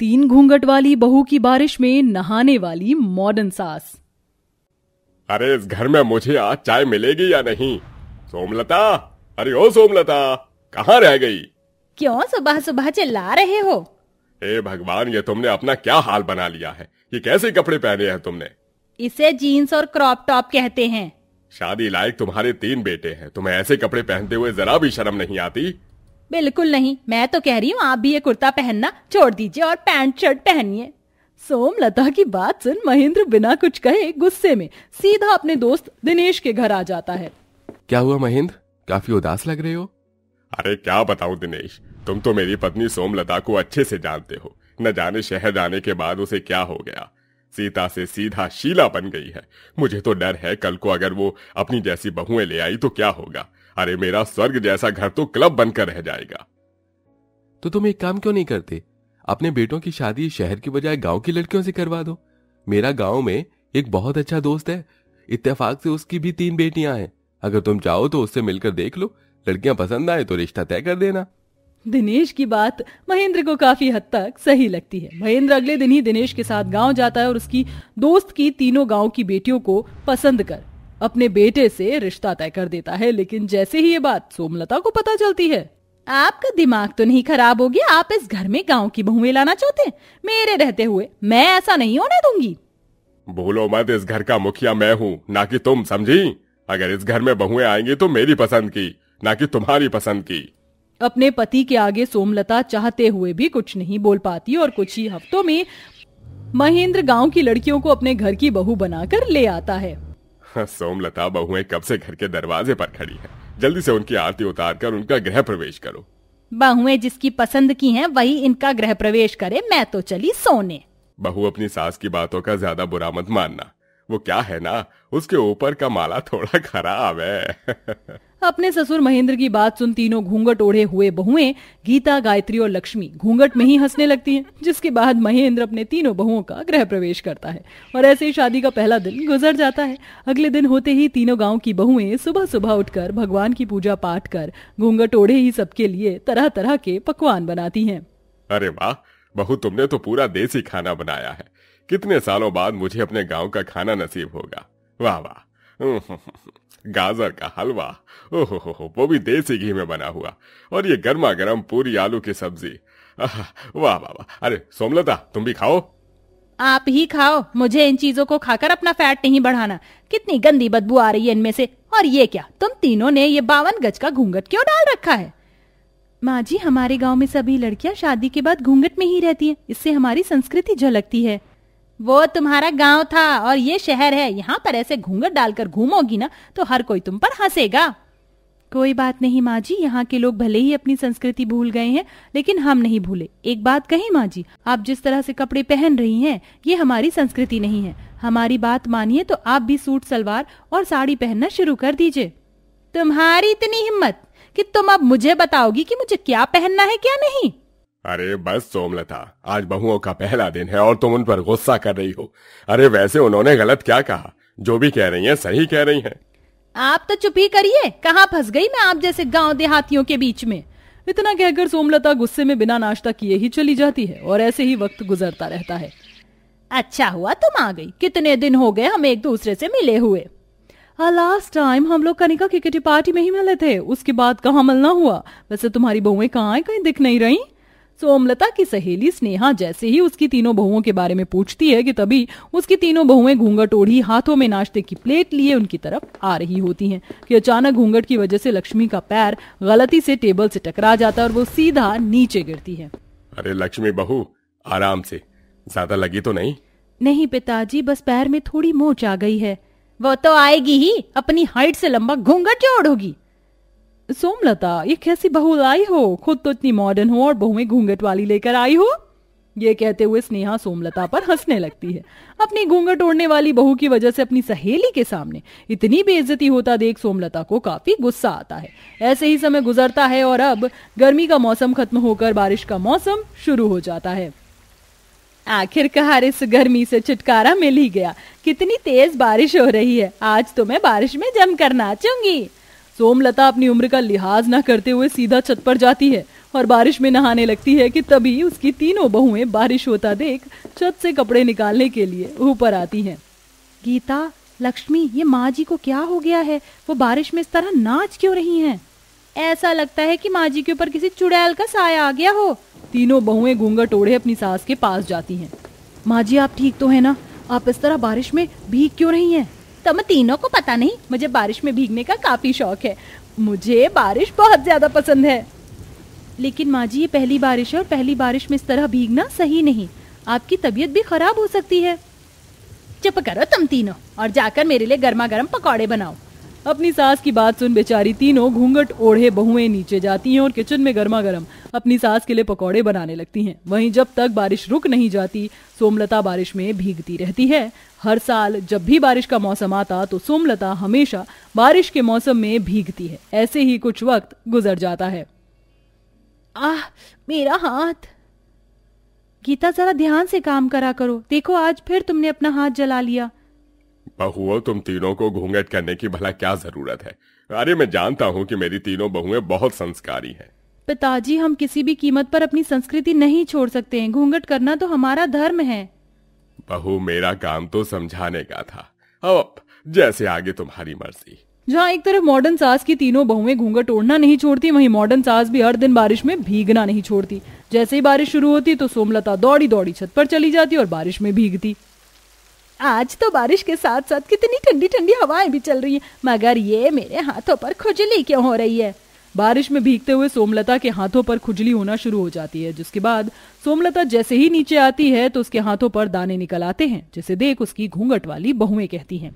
तीन घूंघट वाली बहू की बारिश में नहाने वाली मॉडर्न सास अरे इस घर में मुझे आज चाय मिलेगी या नहीं सोमलता अरे ओ सोमलता कहाँ रह गई क्यों सुबह सुबह चिल्ला रहे हो हे भगवान ये तुमने अपना क्या हाल बना लिया है ये कैसे कपड़े पहने हैं तुमने इसे जीन्स और क्रॉप टॉप कहते हैं शादी लायक तुम्हारे तीन बेटे हैं तुम्हें ऐसे कपड़े पहनते हुए जरा भी शर्म नहीं आती बिल्कुल नहीं मैं तो कह रही हूँ आप भी ये कुर्ता पहनना छोड़ दीजिए और पैंट शर्ट पहनिए सोमलता की बात सुन महेंद्र बिना कुछ कहे गुस्से में सीधा अपने दोस्त दिनेश के घर आ जाता है क्या हुआ महेंद्र काफी उदास लग रहे हो अरे क्या बताऊं दिनेश तुम तो मेरी पत्नी सोमलता को अच्छे से जानते हो न जाने शहर जाने के बाद उसे क्या हो गया सीता से सीधा शीला बन गई है मुझे तो डर है कल को अगर वो अपनी जैसी बहुएं ले आई तो क्या होगा अरे मेरा स्वर्ग जैसा घर तो क्लब बनकर रह जाएगा तो तुम एक काम क्यों नहीं करते अपने बेटों की शादी शहर की बजाय गांव की लड़कियों से करवा दो मेरा गांव में एक बहुत अच्छा दोस्त है इत्तेफाक से उसकी भी तीन बेटियां हैं अगर तुम चाहो तो उससे मिलकर देख लो लड़कियां पसंद आए तो रिश्ता तय कर देना दिनेश की बात महेंद्र को काफी हद तक सही लगती है महेंद्र अगले दिन ही दिनेश के साथ गांव जाता है और उसकी दोस्त की तीनों गांव की बेटियों को पसंद कर अपने बेटे से रिश्ता तय कर देता है लेकिन जैसे ही ये बात सोमलता को पता चलती है आपका दिमाग तो नहीं खराब हो गया आप इस घर में गांव की बहुएं लाना चाहते मेरे रहते हुए मैं ऐसा नहीं होने दूंगी भूलो मत इस घर का मुखिया मैं हूँ ना कि तुम समझी अगर इस घर में बहुएं आएंगी तो मेरी पसंद की ना कि तुम्हारी पसंद की अपने पति के आगे सोमलता चाहते हुए भी कुछ नहीं बोल पाती और कुछ ही हफ्तों में महेंद्र गांव की लड़कियों को अपने घर की बहू बनाकर ले आता है हाँ, सोमलता बहुएं कब से घर के दरवाजे पर खड़ी हैं। जल्दी से उनकी आरती उतार कर उनका गृह प्रवेश करो बहुएं जिसकी पसंद की हैं वही इनका गृह प्रवेश करे मैं तो चली सोने बहू अपनी सास की बातों का ज्यादा बुरा मत मानना वो क्या है ना उसके ऊपर का माला थोड़ा खराब है अपने ससुर महेंद्र की बात सुन तीनों घूंघट ओढ़े हुए बहुएं गीता गायत्री और लक्ष्मी घूंघट में ही हंसने लगती हैं जिसके बाद महेंद्र अपने तीनों बहुओं का गृह प्रवेश करता है और ऐसे ही शादी का पहला दिन गुजर जाता है अगले दिन होते ही तीनों गाँव की बहुएं सुबह सुबह उठकर भगवान की पूजा पाठ कर घूंघट ओढ़े ही सबके लिए तरह तरह के पकवान बनाती है अरे वाह बहू तुमने तो पूरा देसी खाना बनाया है कितने सालों बाद मुझे अपने गाँव का खाना नसीब होगा वाह वाह हम्म, हम्म, हम्म। गाजर का हलवा ओहो हो हो वो भी देसी घी में बना हुआ और ये गर्मा गर्म पूरी आलू की सब्जी वाह वाह वाह अरे सोमलता तुम भी खाओ आप ही खाओ मुझे इन चीजों को खाकर अपना फैट नहीं बढ़ाना कितनी गंदी बदबू आ रही है इनमें से और ये क्या तुम तीनों ने ये बावन गज का घूंघट क्यों डाल रखा है माँ जी हमारे गांव में सभी लड़कियां शादी के बाद घूंघट में ही रहती हैं इससे हमारी संस्कृति झलकती है वो तुम्हारा गांव था और ये शहर है यहाँ पर ऐसे घूंघट डालकर घूमोगी ना तो हर कोई तुम पर हंसेगा कोई बात नहीं माँ जी यहाँ के लोग भले ही अपनी संस्कृति भूल गए हैं लेकिन हम नहीं भूले एक बात कही माँ जी आप जिस तरह से कपड़े पहन रही हैं ये हमारी संस्कृति नहीं है हमारी बात मानिए तो आप भी सूट सलवार और साड़ी पहनना शुरू कर दीजिए तुम्हारी इतनी हिम्मत कि तुम अब मुझे बताओगी कि मुझे क्या पहनना है क्या नहीं अरे बस सोमलता आज बहुओं का पहला दिन है और तुम उन पर गुस्सा कर रही हो अरे वैसे उन्होंने गलत क्या कहा जो भी कह रही हैं सही कह रही हैं आप तो चुप ही करिए कहाँ फंस गई मैं आप जैसे गांव देहातियों के बीच में इतना कहकर सोमलता गुस्से में बिना नाश्ता किए ही चली जाती है और ऐसे ही वक्त गुजरता रहता है अच्छा हुआ तुम आ गई कितने दिन हो गए हम एक दूसरे से मिले हुए लास्ट टाइम हम लोग कनिका की पार्टी में ही मिले थे उसके बाद कहा मिलना हुआ वैसे तुम्हारी बहुएं कहाँ कहीं दिख नहीं रही सोमलता की सहेली स्नेहा जैसे ही उसकी तीनों बहुओं के बारे में पूछती है कि तभी उसकी तीनों बहुएं घूंघट ओढ़ी हाथों में नाश्ते की प्लेट लिए उनकी तरफ आ रही होती हैं कि अचानक घूंघट की वजह से लक्ष्मी का पैर गलती से टेबल से टकरा जाता है और वो सीधा नीचे गिरती है अरे लक्ष्मी बहू आराम से ज्यादा लगी तो नहीं नहीं पिताजी बस पैर में थोड़ी मोच आ गई है वो तो आएगी ही अपनी हाइट से लंबा घूंघट जोड़ होगी सोमलता ये कैसी बहू लाई हो खुद तो इतनी मॉडर्न हो और में घूंघट वाली लेकर आई हो ये कहते हुए स्नेहा सोमलता पर हंसने लगती है अपनी घूंघट ओढ़ने वाली बहू की वजह से अपनी सहेली के सामने इतनी बेइज्जती होता देख सोमलता को काफी गुस्सा आता है ऐसे ही समय गुजरता है और अब गर्मी का मौसम खत्म होकर बारिश का मौसम शुरू हो जाता है आखिरकार इस गर्मी से छुटकारा मिल ही गया कितनी तेज बारिश हो रही है आज तो मैं बारिश में जमकर नाचूंगी सोमलता अपनी उम्र का लिहाज न करते हुए सीधा छत पर जाती है और बारिश में नहाने लगती है कि तभी उसकी तीनों बहुएं बारिश होता देख छत से कपड़े निकालने के लिए ऊपर आती हैं गीता लक्ष्मी ये माँ जी को क्या हो गया है वो बारिश में इस तरह नाच क्यों रही हैं ऐसा लगता है कि माँ जी के ऊपर किसी चुड़ैल का साया आ गया हो तीनों बहुएं घूंघट ओढ़े अपनी सास के पास जाती हैं माँ जी आप ठीक तो है ना आप इस तरह बारिश में भीग क्यों रही हैं तुम तो तीनों को पता नहीं मुझे बारिश में भीगने का काफी शौक है मुझे बारिश बहुत ज्यादा पसंद है लेकिन माँ जी ये पहली बारिश है और पहली बारिश में इस तरह भीगना सही नहीं आपकी तबीयत भी खराब हो सकती है चुप करो तुम तीनों और जाकर मेरे लिए गर्मा गर्म पकौड़े बनाओ अपनी सास की बात सुन बेचारी तीनों घूंघट ओढ़े बहुएं नीचे जाती हैं और किचन में गर्मा गर्म अपनी सास के लिए पकौड़े बनाने लगती हैं वहीं जब तक बारिश रुक नहीं जाती सोमलता बारिश में भीगती रहती है हर साल जब भी बारिश का मौसम आता तो सोमलता हमेशा बारिश के मौसम में भीगती है ऐसे ही कुछ वक्त गुजर जाता है आह मेरा हाथ गीता जरा ध्यान से काम करा करो देखो आज फिर तुमने अपना हाथ जला लिया बहुओ तुम तीनों को घूंघट करने की भला क्या जरूरत है अरे मैं जानता हूँ कि मेरी तीनों बहुएं बहुत संस्कारी हैं। पिताजी हम किसी भी कीमत पर अपनी संस्कृति नहीं छोड़ सकते हैं घूंघट करना तो हमारा धर्म है बहु मेरा काम तो समझाने का था अब जैसे आगे तुम्हारी मर्जी जहाँ एक तरफ मॉडर्न सास की तीनों बहुएं घूंघट ओढ़ना नहीं छोड़ती वहीं मॉडर्न सास भी हर दिन बारिश में भीगना नहीं छोड़ती जैसे ही बारिश शुरू होती तो सोमलता दौड़ी दौड़ी छत पर चली जाती और बारिश में भीगती आज तो बारिश के साथ साथ कितनी ठंडी ठंडी हवाएं भी चल रही हैं मगर ये मेरे हाथों पर खुजली क्यों हो रही है बारिश में भीगते हुए सोमलता के हाथों पर खुजली होना शुरू हो जाती है जिसके बाद सोमलता जैसे ही नीचे आती है तो उसके हाथों पर दाने निकल आते हैं जिसे देख उसकी घूंघट वाली बहुएं कहती हैं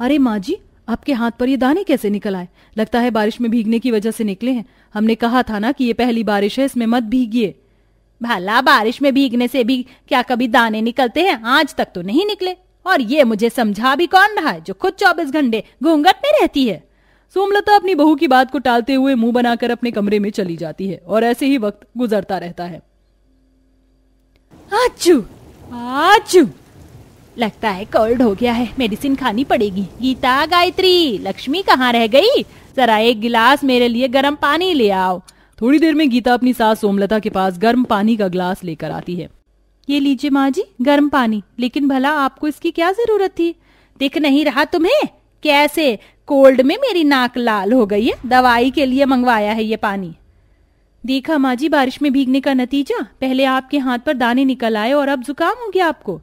अरे माँ जी आपके हाथ पर ये दाने कैसे निकल आए लगता है बारिश में भीगने की वजह से निकले हैं हमने कहा था ना कि ये पहली बारिश है इसमें मत भीगिए भला बारिश में भीगने से भी क्या कभी दाने निकलते हैं आज तक तो नहीं निकले और ये मुझे समझा भी कौन रहा है जो खुद चौबीस घंटे घूंघट में रहती है सोमलता तो अपनी बहू की बात को टालते हुए मुंह बनाकर अपने कमरे में चली जाती है और ऐसे ही वक्त गुजरता रहता है आचू आचू लगता है कोल्ड हो गया है मेडिसिन खानी पड़ेगी गीता गायत्री लक्ष्मी कहाँ रह गई जरा एक गिलास मेरे लिए गर्म पानी ले आओ थोड़ी देर में गीता अपनी सास सोमलता के पास गर्म पानी का ग्लास लेकर आती है ये लीजिए माँ जी गर्म पानी लेकिन भला आपको इसकी क्या जरूरत थी दिख नहीं रहा तुम्हें कैसे कोल्ड में मेरी नाक लाल हो गई है दवाई के लिए मंगवाया है ये पानी देखा माँ जी बारिश में भीगने का नतीजा पहले आपके हाथ पर दाने निकल आए और अब जुकाम हो गया आपको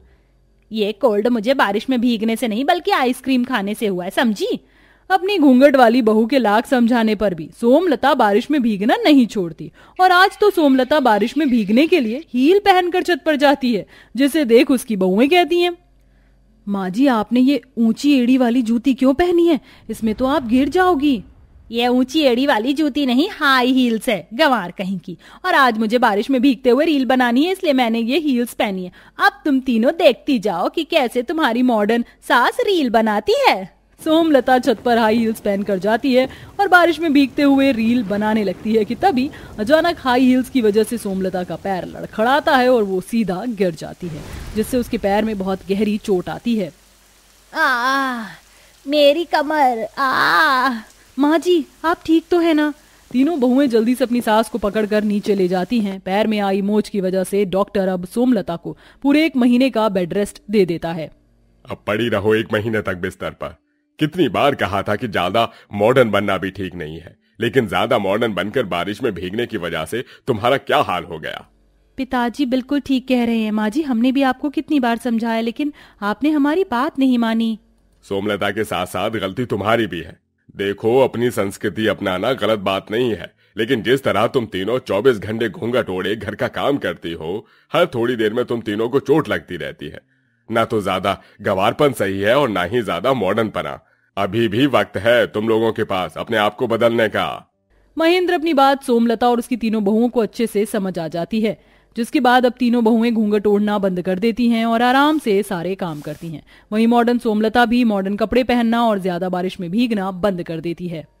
ये कोल्ड मुझे बारिश में भीगने से नहीं बल्कि आइसक्रीम खाने से हुआ है समझी अपनी घूंघट वाली बहू के लाख समझाने पर भी सोमलता बारिश में भीगना नहीं छोड़ती और आज तो सोमलता बारिश में भीगने के लिए हील पहनकर छत पर जाती है जिसे देख उसकी बहुएं कहती हैं माँ जी आपने ये ऊंची एड़ी वाली जूती क्यों पहनी है इसमें तो आप गिर जाओगी ये ऊंची एड़ी वाली जूती नहीं हाई हील्स है गवार कहीं की और आज मुझे बारिश में भीगते हुए रील बनानी है इसलिए मैंने ये हील्स पहनी है अब तुम तीनों देखती जाओ कि कैसे तुम्हारी मॉडर्न सास रील बनाती है सोमलता छत पर हाई हील्स पहन कर जाती है और बारिश में भीगते हुए रील बनाने लगती है कि तभी अचानक हाई हील्स की वजह से सोमलता का पैर लड़खड़ाता है और वो सीधा गिर जाती है जिससे उसके पैर में बहुत गहरी चोट आती है आ, मेरी कमर आ माँ जी आप ठीक तो है ना तीनों बहुएं जल्दी से अपनी सास को पकड़कर नीचे ले जाती हैं पैर में आई मोच की वजह से डॉक्टर अब सोमलता को पूरे एक महीने का बेड रेस्ट दे देता है अब पड़ी रहो एक महीने तक बिस्तर पर कितनी बार कहा था कि ज्यादा मॉडर्न बनना भी ठीक नहीं है लेकिन ज्यादा मॉडर्न बनकर बारिश में भीगने की वजह से तुम्हारा क्या हाल हो गया पिताजी बिल्कुल ठीक कह रहे हैं माँ जी हमने भी आपको कितनी बार समझाया लेकिन आपने हमारी बात नहीं मानी सोमलता के साथ साथ गलती तुम्हारी भी है देखो अपनी संस्कृति अपनाना गलत बात नहीं है लेकिन जिस तरह तुम तीनों 24 घंटे घूंघट ओढ़े घर का काम करती हो हर थोड़ी देर में तुम तीनों को चोट लगती रहती है ना तो ज्यादा गवारपन सही है और ना ही ज्यादा मॉडर्न पना अभी भी वक्त है तुम लोगों के पास अपने आप को बदलने का महेंद्र अपनी बात सोमलता और उसकी तीनों बहुओं को अच्छे से समझ आ जाती है जिसके बाद अब तीनों बहुएं घूंघट ओढ़ना बंद कर देती हैं और आराम से सारे काम करती हैं वहीं मॉडर्न सोमलता भी मॉडर्न कपड़े पहनना और ज्यादा बारिश में भीगना बंद कर देती है